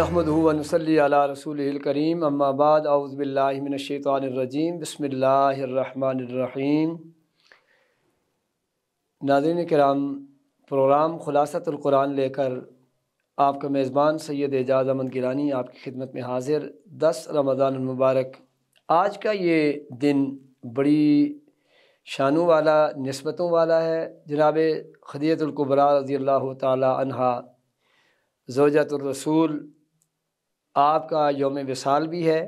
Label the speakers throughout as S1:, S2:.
S1: नहमदूनसली रसूल करीम अम्माबाद अउज़बिल्लिमिनशैतरजीम बसमीम नादिन कराम प्रोग्राम ख़ुलासतुल्कुरान लेकर आपका मेज़बान सैद एजाज अमन गिरानी आपकी खिदमत में हाजिर दस रमज़ानमबारक आज का ये दिन बड़ी शानों वाला नस्बतों वाला है जनाब खदीतुल्कुबरा रज़ी अल्लाह तहा जोजतरसूल आपका योम विसाल भी है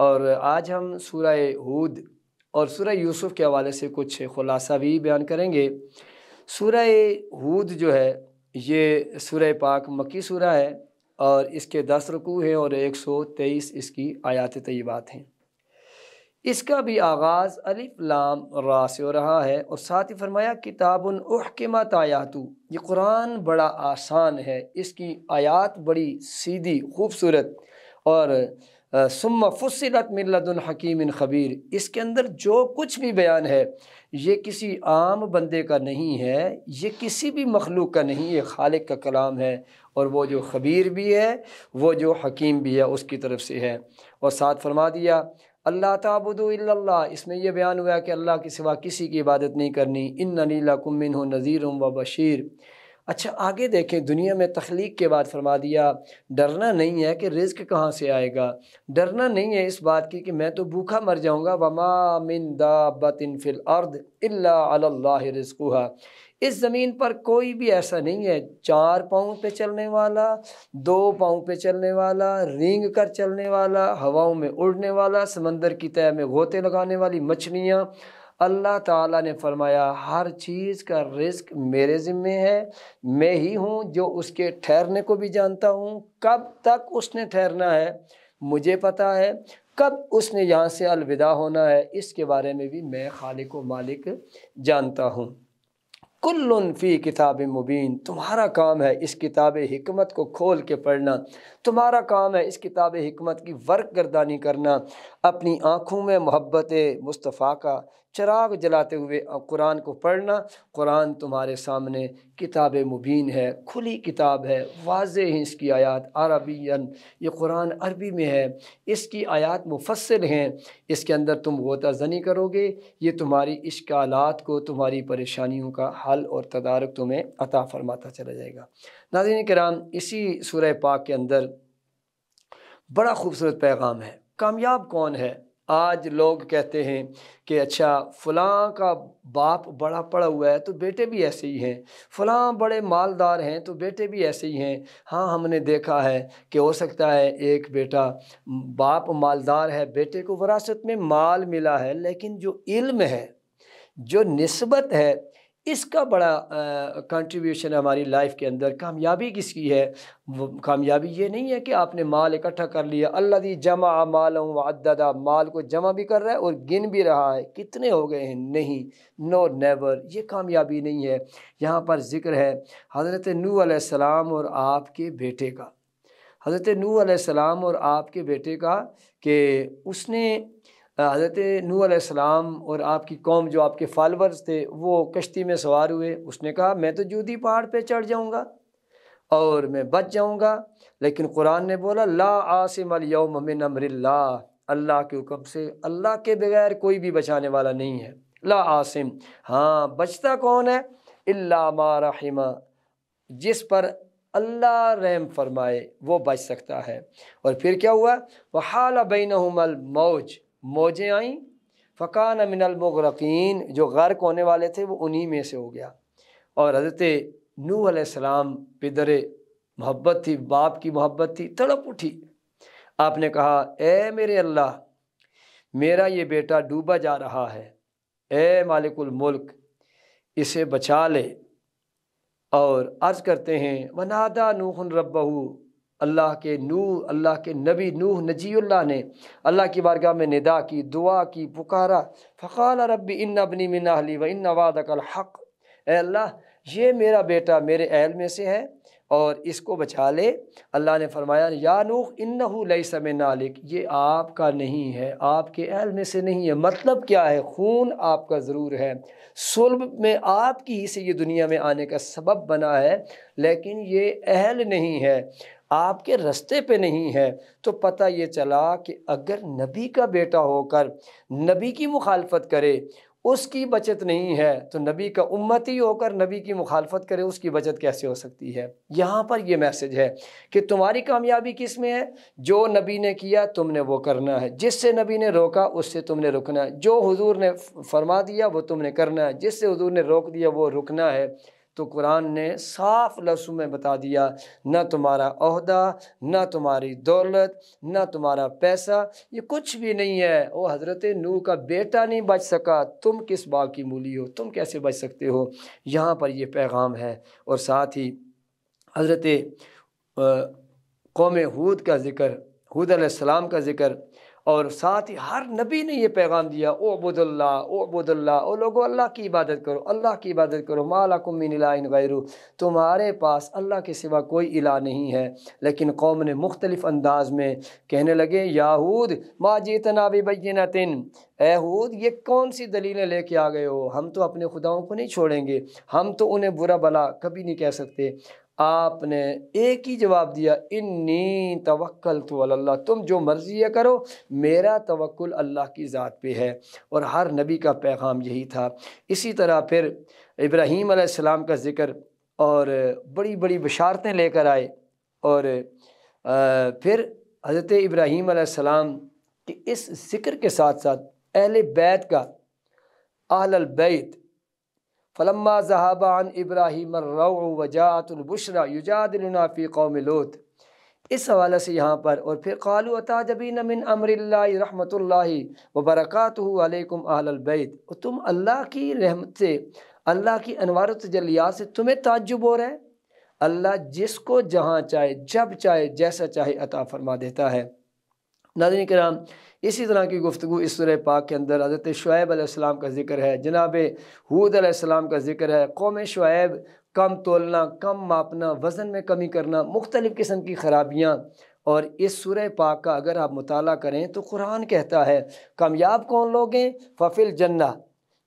S1: और आज हम सूरह हूद और सूरह यूसुफ़ के हवाले से कुछ ख़ुलासा भी बयान करेंगे सूरह हूद जो है ये सूरह पाक मक्की सूरह है और इसके दस रकू हैं और एक सौ तेईस इसकी आयात तयबात हैं इसका भी आगाज़ अलिफ लाम रा से हो रहा है और साथ ही फरमाया किताबन अहकमत आयातु ये कुरान बड़ा आसान है इसकी आयात बड़ी सीधी खूबसूरत और सुम फुसलत मिल्लतुल हकीम खबीर इसके अंदर जो कुछ भी बयान है ये किसी आम बंदे का नहीं है ये किसी भी मखलूक का नहीं ये खालिक का कलाम है और वो जो खबीर भी है वो जो हकीम भी है उसकी तरफ से है और साथ फरमा दिया अल्लाह तबुदल्ला इसमें यह बयान हुआ कि अल्लाह के सिवा किसी की इबादत नहीं करनी इन नलीला कुमिन हो नज़ीर व बशीर अच्छा आगे देखें दुनिया में तख्लीक के बाद फरमा दिया डरना नहीं है कि रिज्क कहाँ से आएगा डरना नहीं है इस बात की कि मैं तो भूखा मर जाऊँगा वमा मिन फिल अर्द अल्लाह रिस्कुहा इस ज़मीन पर कोई भी ऐसा नहीं है चार पाँव पे चलने वाला दो पाँव पे चलने वाला रेंग कर चलने वाला हवाओं में उड़ने वाला समंदर की तय में गोते लगाने वाली मछलियाँ अल्लाह ताला ने फरमाया हर चीज़ का रिस्क मेरे ज़िम्मे है मैं ही हूँ जो उसके ठहरने को भी जानता हूँ कब तक उसने ठहरना है मुझे पता है कब उसने यहाँ से अलविदा होना है इसके बारे में भी मैं खालिक व मालिक जानता हूँ कुल्लफ़ी किताब मुबीन तुम्हारा काम है इस किताब हमत को खोल के पढ़ना तुम्हारा काम है इस किताब हमत की वर्क गर्दानी करना अपनी आँखों में मोहब्बत मुस्तफ़ा का चराग जलाते हुए कुरान को पढ़ना कुरान तुम्हारे सामने किताब मुबीन है खुली किताब है वाज हैं इसकी आयात अरबियन ये कुरान अरबी में है इसकी आयात मुफसल हैं इसके अंदर तुम गोता जनी करोगे ये तुम्हारी इश्कालत को तुम्हारी परेशानियों का हल और तदारक तुम्हें अता फरमाता चला जाएगा नाजिन कराम इसी सुर पाक के अंदर बड़ा खूबसूरत पैगाम है कामयाब कौन है आज लोग कहते हैं कि अच्छा फलां का बाप बड़ा पड़ा हुआ है तो बेटे भी ऐसे ही हैं फलां बड़े मालदार हैं तो बेटे भी ऐसे ही हैं हाँ हमने देखा है कि हो सकता है एक बेटा बाप मालदार है बेटे को वरासत में माल मिला है लेकिन जो इल्म है जो नस्बत है इसका बड़ा कंट्रीब्यूशन हमारी लाइफ के अंदर कामयाबी किसकी है वो कामयाबी ये नहीं है कि आपने माल इकट्ठा कर लिया अल्लाह दी जमा माल अदा माल को जमा भी कर रहा है और गिन भी रहा है कितने हो गए हैं नहीं नो नेवर ये कामयाबी नहीं है यहाँ पर ज़िक्र है हज़रत नू आसमाम और आपके बेटे का हज़रत नू आसमाम और आपके बेटे का कि उसने हज़रत नूसम और आपकी कौम जो आपके फॉलोअर्स थे वो कश्ती में सवार हुए उसने कहा मैं तो जूदी पहाड़ पर चढ़ जाऊँगा और मैं बच जाऊँगा लेकिन कुरान ने बोला ला आसिम यौमिन अमरिल्ला अल्लाह के हुक्म से अल्लाह के बगैर कोई भी बचाने वाला नहीं है ला आसिम हाँ बचता कौन है अल्ला मारिमा जिस पर अल्लाह रहम फरमाए वो बच सकता है और फिर क्या हुआ हाल बिन मौज मौजें आईं फ़कान मिनलमगरकिन जो गर्क होने वाले थे वो उन्हीं में से हो गया और हज़रत नू आसमाम पिदर मोहब्बत थी बाप की मोहब्बत थी तड़प उठी आपने कहा ए मेरे अल्लाह मेरा ये बेटा डूबा जा रहा है ए मालिकुल मुल्क इसे बचा ले और अर्ज़ करते हैं वनादा नूहन रबहू अल्लाह के नूह अल्लाह के नबी नूह नजील्ला ने अल्लाह की बारगाह में निदा की दुआ की पुकारा फ़ाल रबी इन अबनी मिन अहली व इन वादकल हक़ अल्लाह ये मेरा बेटा मेरे अहल में से है और इसको बचा ले अल्लाह ने फरमाया या नूह इन लई समय नालिक ये आपका नहीं है आपके अहल में से नहीं है मतलब क्या है खून आपका ज़रूर है सुल्ब में आपकी ही से ये दुनिया में आने का सबब बना है लेकिन ये अहल नहीं है आपके रास्ते पे नहीं है तो पता ये चला कि अगर नबी का बेटा होकर नबी की मुखालफत करे उसकी बचत नहीं है तो नबी का उम्मती होकर नबी की मुखालफत करे उसकी बचत कैसे हो सकती है यहाँ पर यह मैसेज है कि तुम्हारी कामयाबी किस में है जो नबी ने किया तुमने वो करना है जिससे नबी ने रोका उससे तुमने रुकना है जो हुजूर ने फरमा दिया वो तुमने करना है जिससे हुजूर ने रोक दिया वो रुकना है तो कुरान ने साफ लफ्सों में बता दिया ना तुम्हारा अहदा ना तुम्हारी दौलत ना तुम्हारा पैसा ये कुछ भी नहीं है वो हज़रत नू का बेटा नहीं बच सका तुम किस बाग की मूली हो तुम कैसे बच सकते हो यहाँ पर ये पैगाम है और साथ ही हज़रत कौम हूद का ज़िक्र हूद का ज़िक्र और साथ ही हर नबी ने यह पैगाम दिया ओ अबुदुल्ला ओ अबुदुल्ला ओ लोगो अल्लाह की इबादत करो अल्लाह की इबादत करो मालाकुमिन गैरू तुम्हारे पास अल्लाह के सिवा कोई इला नहीं है लेकिन कौम ने मुख्तलिफ़ अंदाज में कहने लगे याहूद माँ जीतना भी तिन एहूद ये कौन सी दलीलें लेके आ गए हो हम तो अपने खुदाओं को नहीं छोड़ेंगे हम तो उन्हें बुरा भला कभी नहीं कह सकते आपने एक ही जवाब दिया इन्नी तवक्ल तो अल्लाह तुम जो मर्ज़ी है करो मेरा तवक्ल अल्लाह की ज़ात पे है और हर नबी का पैगाम यही था इसी तरह फिर इब्राहीम आसमाम का ज़िक्र और बड़ी बड़ी बशारतें लेकर आए और फिर हज़रत इब्राहीम आसमाम के इस ज़िक्र के साथ साथ अहल बैत का अहल बैत फ़लम्मा जहाबान इब्राहिम वजातुलबशरा युजादिलनाफ़ी कौम लोत इस हवाले से यहाँ पर और फिर कालू अताजबीन नमिन अमरिल्ला रहमतुल्ला व बरक़ातुम आलबैत और तुम अल्लाह की रहमत से अल्लाह की अनवार तजलियात से तुम्हें ताजुब हो रहा है अल्लाह जिसको जहाँ चाहे जब चाहे जैसा चाहे अता फरमा देता है नाजन कराम इसी तरह की गुफ्तु इस सुर पाक के अंदर हज़रत शुएब आसमाम का ज़िक्र है जनाब हूद आसमाम का ज़िक्र है कौम शुएब कम तोलना कम मापना वज़न में कमी करना मुख्तलिफ़ किस्म की खराबियाँ और इस सुर पाक का अगर आप मुताल करें तो कुरान कहता है कामयाब कौन लोग हैं फ़फिल जन्ना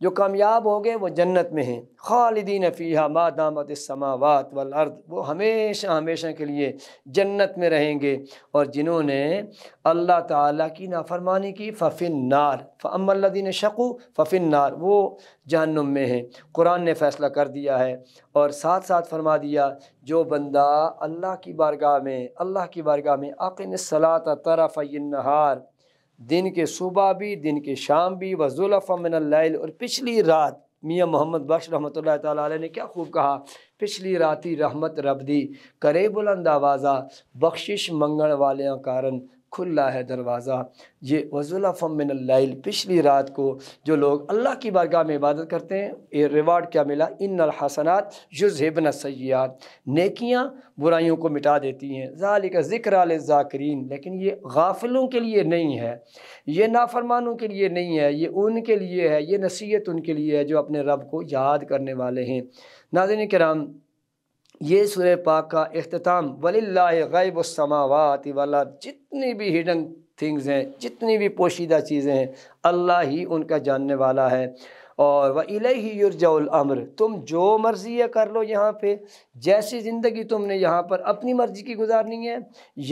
S1: जो कामयाब हो गए वो जन्नत में हैं खालिदीन फ़ीहा मा दामत समावत वल अर्द वो हमेशा हमेशा के लिए जन्नत में रहेंगे और जिन्होंने अल्लाह ताला की नाफरमानी की फ़फ़िन नार फ़मल्लिन शकु फ़फ़िन नार वो जहन्नुम में हैं कुरान ने फ़ैसला कर दिया है और साथ साथ फरमा दिया जो बंदा अल्लाह की बारगाह में अल्लाह की बारगाह में आकिन सलात तरफ़ नहार दिन के सुबह भी दिन के शाम भी वज़ुल्फ़मिनल और पिछली रात मियाँ मोहम्मद बख्श रहमत ताली ने क्या खूब कहा पिछली रात ही रहमत रब दी करे बुलंद आवाज़ा बख्शिश मंगण वाले कारण खुला है दरवाज़ा ये वजुल फमिन पिछली रात को जो लोग अल्लाह की बारगाह में इबादत करते हैं ये रिवार्ड क्या मिला इन हसनात युजहबन सयात नेकियाँ बुराइयों को मिटा देती हैं ज़ाल का ज़िक्र ज़ाकरीन लेकिन ये गाफिलों के लिए नहीं है ये नाफरमानों के लिए नहीं है ये उनके लिए है ये नसीहत उनके लिए है जो अपने रब को याद करने वाले हैं नाजिन कराम ये सुर पाक का अख्ताम वलिल्ला गैब समावत वाला जितनी भी हिडन थिंग्स हैं जितनी भी पोशीदा चीज़ें हैं अल्लाह ही उनका जानने वाला है और वह इले ही तुम जो मर्ज़ी है कर लो यहाँ पे जैसी ज़िंदगी तुमने यहाँ पर अपनी मर्ज़ी की गुजारनी है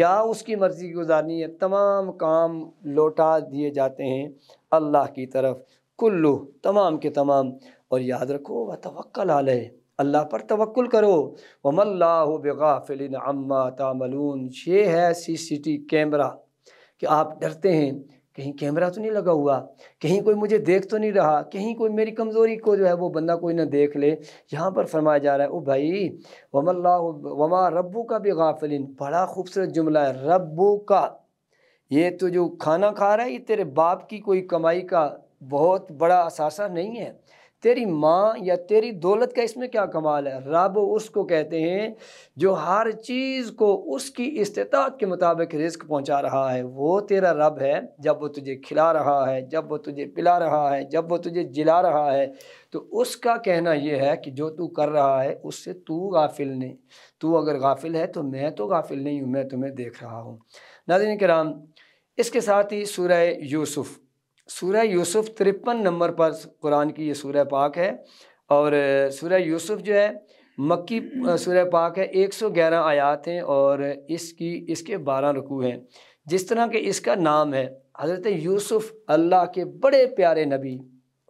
S1: या उसकी मर्ज़ी की गुजारनी है तमाम काम लौटा दिए जाते हैं अल्लाह की तरफ कुल्लू तमाम के तमाम और याद रखो वह तवक्ल आल है अल्लाह पर तवक्ल करो वमल्ला बेगाफिलिन अम्मा तामलून ये है सीसीटी कैमरा कि आप डरते हैं कहीं कैमरा तो नहीं लगा हुआ कहीं कोई मुझे देख तो नहीं रहा कहीं कोई मेरी कमज़ोरी को जो है वो बंदा कोई ना देख ले यहाँ पर फरमाया जा रहा है ओ भाई वमल्ला वमा रब्बू का भी गाफिलिन बड़ा खूबसूरत जुमला है रब्बू का ये तो जो खाना खा रहा है ये तेरे बाप की कोई कमाई का बहुत बड़ा असासा नहीं है तेरी माँ या तेरी दौलत का इसमें क्या कमाल है रब उसको कहते हैं जो हर चीज़ को उसकी इस्तात के मुताबिक रिस्क पहुँचा रहा है वो तेरा रब है जब वो तुझे खिला रहा है जब वो तुझे पिला रहा है जब वो तुझे जिला रहा है तो उसका कहना यह है कि जो तू कर रहा है उससे तू गाफिल नहीं तू अगर गाफिल है तो मैं तो गाफिल नहीं हूँ मैं तुम्हें देख रहा हूँ नाजिन कराम इसके साथ ही सूर्य यूसुफ़ सूर्य यूसुफ तिरपन नंबर पर कुरान की ये सूर्य पाक है और सूर्य यूसुफ जो है मक्की सूर्य पाक है 111 आयात हैं और इसकी इसके 12 रुकू हैं जिस तरह के इसका नाम है हज़रत यूसुफ अल्लाह के बड़े प्यारे नबी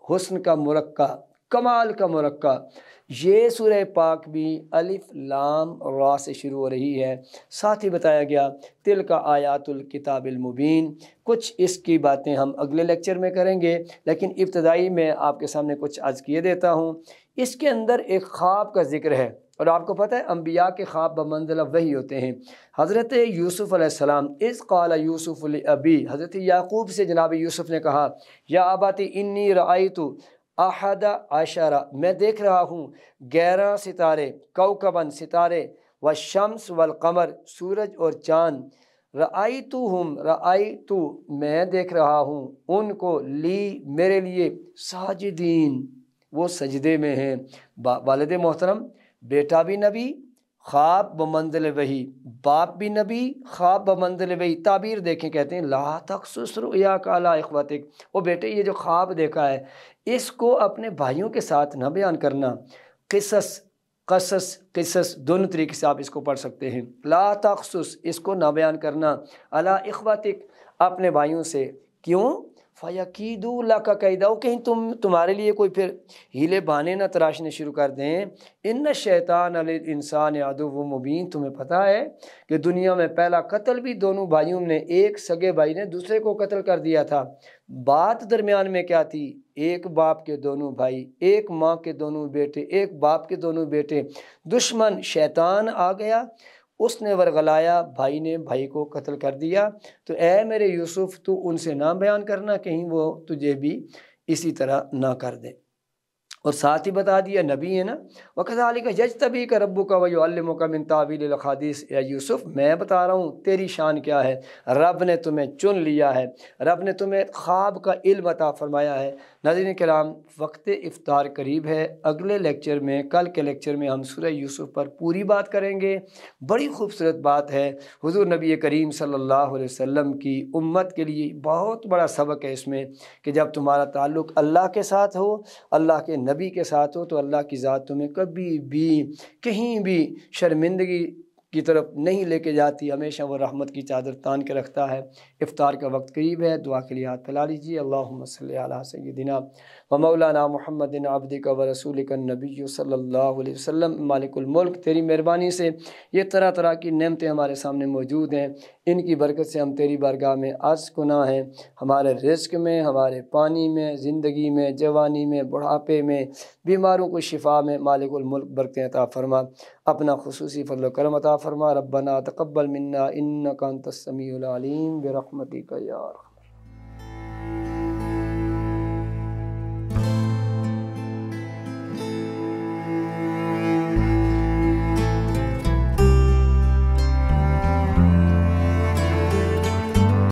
S1: हुसन का मुरक्का कमाल का मरक्का ये सुर पाक भी अलिफ लाम रा से शुरू हो रही है साथ ही बताया गया तिल का आयातुल किताबिल मुबीन कुछ इसकी बातें हम अगले लेक्चर में करेंगे लेकिन इब्तदाई में आपके सामने कुछ आज किए देता हूँ इसके अंदर एक ख्वाब का जिक्र है और आपको पता है अम्बिया के ख्वाब बमंजिल वही होते हैं हज़रत यूसुफ़ इस कला यूसुफ़ल अबी हज़रत याकूब से जनाब यूसुफ़ ने कहा या आबाती इन्नी रई तो अहद आशारा मैं देख रहा हूँ ग्यारह सितारे कौकबन सितारे व शम्स वल कमर सूरज और चाँद रई तो हम रई तो मैं देख रहा हूँ उनको ली मेरे लिए साजिदीन वो सजदे में हैं वालद मोहतरम बेटा भी नबी ख्वाब ब मंजिल वही बाप भी नबी ख्वाब ब मंजिल वही ताबीर देखें कहते हैं ला तखसरुया काला अखवातिक वो बेटे ये जो ख्वाब देखा है इसको अपने भाइयों के साथ ना बयान करना किसस कसस किसस दोनों तरीके से आप इसको पढ़ सकते हैं ला तखसस इसको ना बयान करना अला अखवातिक अपने भाइयों से क्यों फ़यकीदू का कैदा कहीं तुम तुम्हारे लिए कोई फिर हीले बहाने ना तराशने शुरू कर दें इन शैतान अल इंसान यादो व मुबीन तुम्हें पता है कि दुनिया में पहला कत्ल भी दोनों भाइयों ने एक सगे भाई ने दूसरे को कत्ल कर दिया था बात दरमियान में क्या थी एक बाप के दोनों भाई एक माँ के दोनों बेटे एक बाप के दोनों बेटे दुश्मन शैतान आ गया उसने वरगलाया भाई ने भाई को कत्ल कर दिया तो ए मेरे यूसुफ तू उनसे ना बयान करना कहीं वो तुझे भी इसी तरह ना कर दे और साथ ही बता दिया नबी है ना वकजाली का यज तभी का रबू का वही का मिन तावील या यूसुफ़ मैं बता रहा हूँ तेरी शान क्या है रब ने तुम्हें चुन लिया है रब ने तुम्हें ख्वाब का इल्म अता फ़रमाया है नजर कलाम वक्त इफ़ार करीब है अगले लेक्चर में कल के लेक्चर में हम सुरह यूसुफ़ पर पूरी बात करेंगे बड़ी खूबसूरत बात है हजूर नबी करीम सल्ला वसम की उम्मत के लिए बहुत बड़ा सबक है इसमें कि जब तुम्हारा ताल्लुक़ अल्लाह के साथ हो अल्लाह के नबी के साथ हो तो अल्लाह की ज़ात तुम्हें कभी भी कहीं भी शर्मिंदगी की तरफ नहीं लेके जाती हमेशा वो रहमत की चादर तान के रखता है इफ़ार का वक्त करीब है दुआ के लिए हाथ फैला लीजिए अल्लाह सैदिना व मौलाना मोहम्मद आबदी का व रसूल का नबी सल्ला मालिकमल्क तेरी मेहरबानी से ये तरह तरह की नमतें हमारे सामने मौजूद हैं इनकी बरकत से हम तेरी बारगाह में आज गुना हैं हमारे रिस्क में हमारे पानी में ज़िंदगी में जवानी में बुढ़ापे में बीमारों को शिफा में मालिकमल्क बरकतें अता फ़रमा अपना खसूसी फल करम अता फरमा रबना तकबल मन्ना इन का तस्मी बरहमती का यार